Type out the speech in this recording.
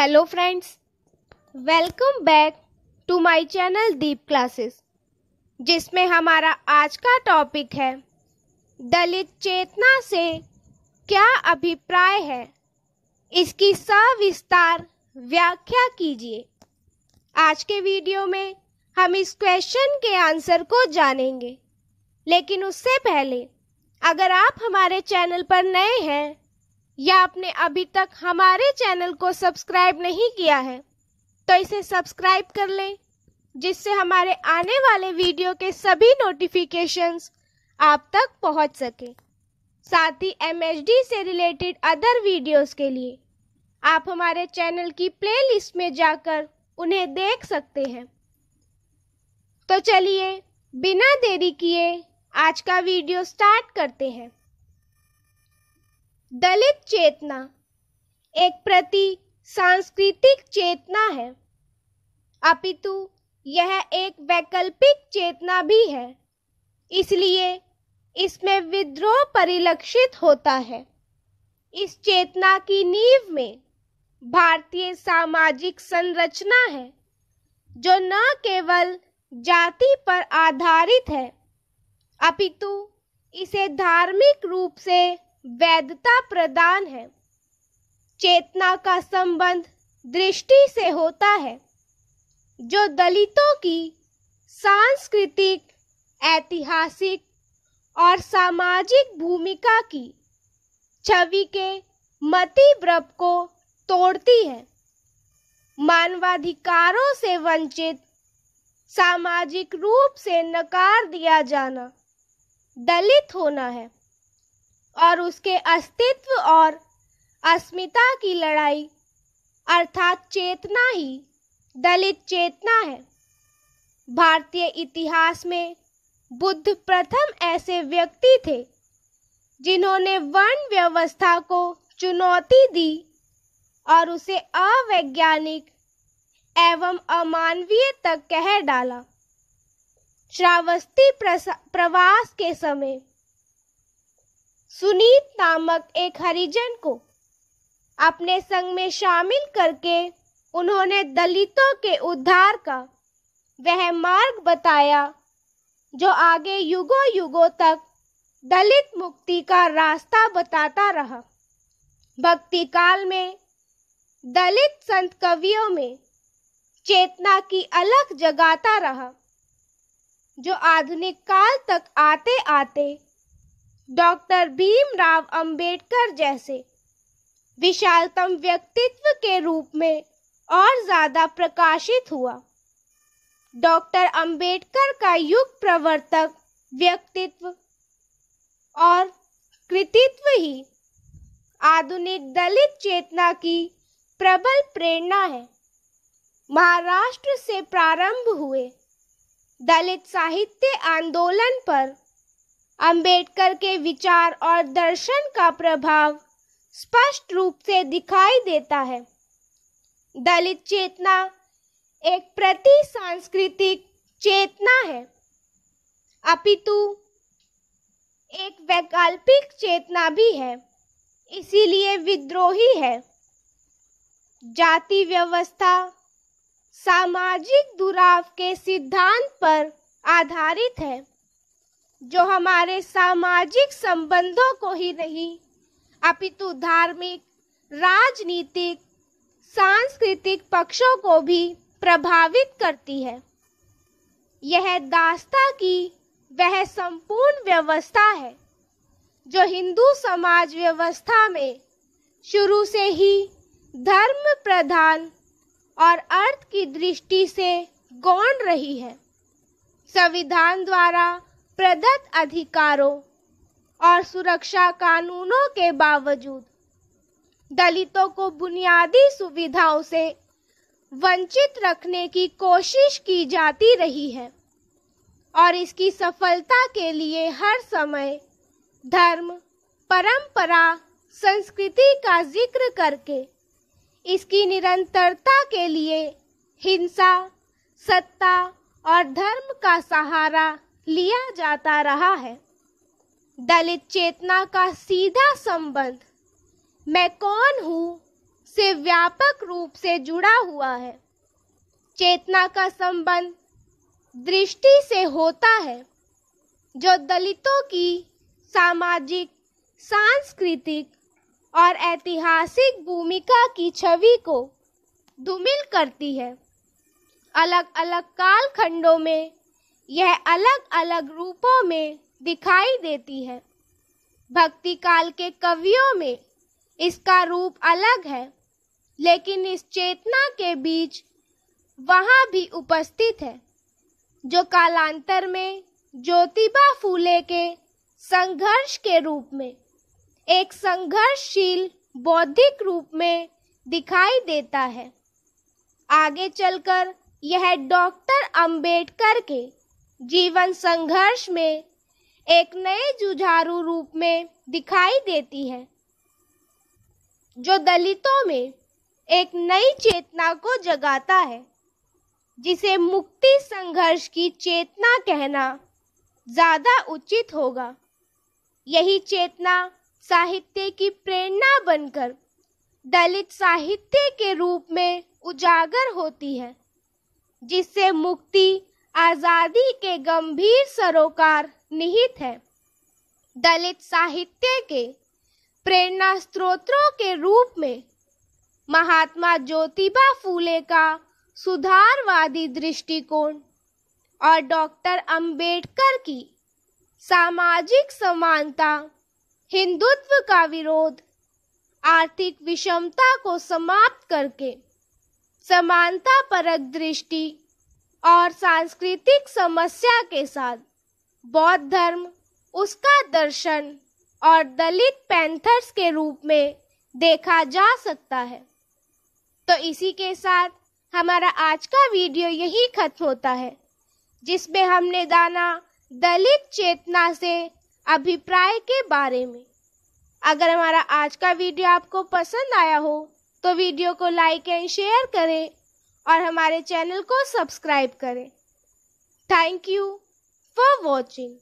hello friends welcome back to my channel Deep classes जिसमें हमारा आज का टॉपिक है दलित चेतना से क्या अभिप्राय है इसकी सविस्तार व्याख्या कीजिए आज के वीडियो में हम इस क्वेश्चन के आंसर को जानेंगे लेकिन उससे पहले अगर आप हमारे चैनल पर नए हैं या आपने अभी तक हमारे चैनल को सब्सक्राइब नहीं किया है तो इसे सब्सक्राइब कर लें जिससे हमारे आने वाले वीडियो के सभी नोटिफिकेशंस आप तक पहुंच सके साथ ही एम से रिलेटेड अदर वीडियोस के लिए आप हमारे चैनल की प्लेलिस्ट में जाकर उन्हें देख सकते हैं तो चलिए बिना देरी किए आज का वीडियो स्टार्ट करते हैं दलित चेतना एक प्रति सांस्कृतिक चेतना है अपितु यह एक वैकल्पिक चेतना भी है इसलिए इसमें विद्रोह परिलक्षित होता है इस चेतना की नींव में भारतीय सामाजिक संरचना है जो न केवल जाति पर आधारित है अपितु इसे धार्मिक रूप से वैधता प्रदान है चेतना का संबंध दृष्टि से होता है जो दलितों की सांस्कृतिक ऐतिहासिक और सामाजिक भूमिका की छवि के मतिव्रप को तोड़ती है मानवाधिकारों से वंचित सामाजिक रूप से नकार दिया जाना दलित होना है और उसके अस्तित्व और अस्मिता की लड़ाई अर्थात चेतना ही दलित चेतना है भारतीय इतिहास में बुद्ध प्रथम ऐसे व्यक्ति थे जिन्होंने वर्ण व्यवस्था को चुनौती दी और उसे अवैज्ञानिक एवं अमानवीय तक कह डाला श्रावस्ती प्रवास के समय सुनीत नामक एक हरिजन को अपने संग में शामिल करके उन्होंने दलितों के उद्धार का वह मार्ग बताया जो आगे युगों युगों तक दलित मुक्ति का रास्ता बताता रहा भक्ति काल में दलित संत कवियों में चेतना की अलग जगाता रहा जो आधुनिक काल तक आते आते डॉक्टर भीमराव अंबेडकर जैसे विशालतम व्यक्तित्व के रूप में और ज़्यादा प्रकाशित हुआ डॉक्टर अंबेडकर का युग प्रवर्तक व्यक्तित्व और कृतित्व ही आधुनिक दलित चेतना की प्रबल प्रेरणा है महाराष्ट्र से प्रारंभ हुए दलित साहित्य आंदोलन पर अंबेडकर के विचार और दर्शन का प्रभाव स्पष्ट रूप से दिखाई देता है दलित चेतना एक प्रति सांस्कृतिक चेतना है अपितु एक वैकल्पिक चेतना भी है इसीलिए विद्रोही है जाति व्यवस्था सामाजिक दुराव के सिद्धांत पर आधारित है जो हमारे सामाजिक संबंधों को ही नहीं अपितु धार्मिक राजनीतिक सांस्कृतिक पक्षों को भी प्रभावित करती है यह दास्ता की वह संपूर्ण व्यवस्था है जो हिंदू समाज व्यवस्था में शुरू से ही धर्म प्रधान और अर्थ की दृष्टि से गौण रही है संविधान द्वारा प्रदत्त अधिकारों और सुरक्षा कानूनों के बावजूद दलितों को बुनियादी सुविधाओं से वंचित रखने की कोशिश की जाती रही है और इसकी सफलता के लिए हर समय धर्म परंपरा संस्कृति का जिक्र करके इसकी निरंतरता के लिए हिंसा सत्ता और धर्म का सहारा लिया जाता रहा है दलित चेतना का सीधा संबंध मैं कौन हूँ से व्यापक रूप से जुड़ा हुआ है चेतना का संबंध दृष्टि से होता है जो दलितों की सामाजिक सांस्कृतिक और ऐतिहासिक भूमिका की छवि को धूमिल करती है अलग अलग कालखंडों में यह अलग अलग रूपों में दिखाई देती है भक्ति काल के कवियों में इसका रूप अलग है लेकिन इस चेतना के बीच वहाँ भी उपस्थित है जो कालांतर में ज्योतिबा फूले के संघर्ष के रूप में एक संघर्षशील बौद्धिक रूप में दिखाई देता है आगे चलकर यह डॉक्टर अंबेडकर के जीवन संघर्ष में एक नए जुझारू रूप में दिखाई देती है जो दलितों में एक नई चेतना को जगाता है जिसे मुक्ति संघर्ष की चेतना कहना ज्यादा उचित होगा यही चेतना साहित्य की प्रेरणा बनकर दलित साहित्य के रूप में उजागर होती है जिससे मुक्ति आजादी के गंभीर सरोकार निहित है दलित साहित्य के प्रेरणा स्रोतों के रूप में महात्मा ज्योतिबा फूले का सुधारवादी दृष्टिकोण और डॉक्टर अंबेडकर की सामाजिक समानता हिंदुत्व का विरोध आर्थिक विषमता को समाप्त करके समानता परक दृष्टि और सांस्कृतिक समस्या के साथ बौद्ध धर्म उसका दर्शन और दलित पैंथर्स के रूप में देखा जा सकता है तो इसी के साथ हमारा आज का वीडियो यही खत्म होता है जिसमें हमने दाना दलित चेतना से अभिप्राय के बारे में अगर हमारा आज का वीडियो आपको पसंद आया हो तो वीडियो को लाइक एंड शेयर करें और हमारे चैनल को सब्सक्राइब करें थैंक यू फॉर वॉचिंग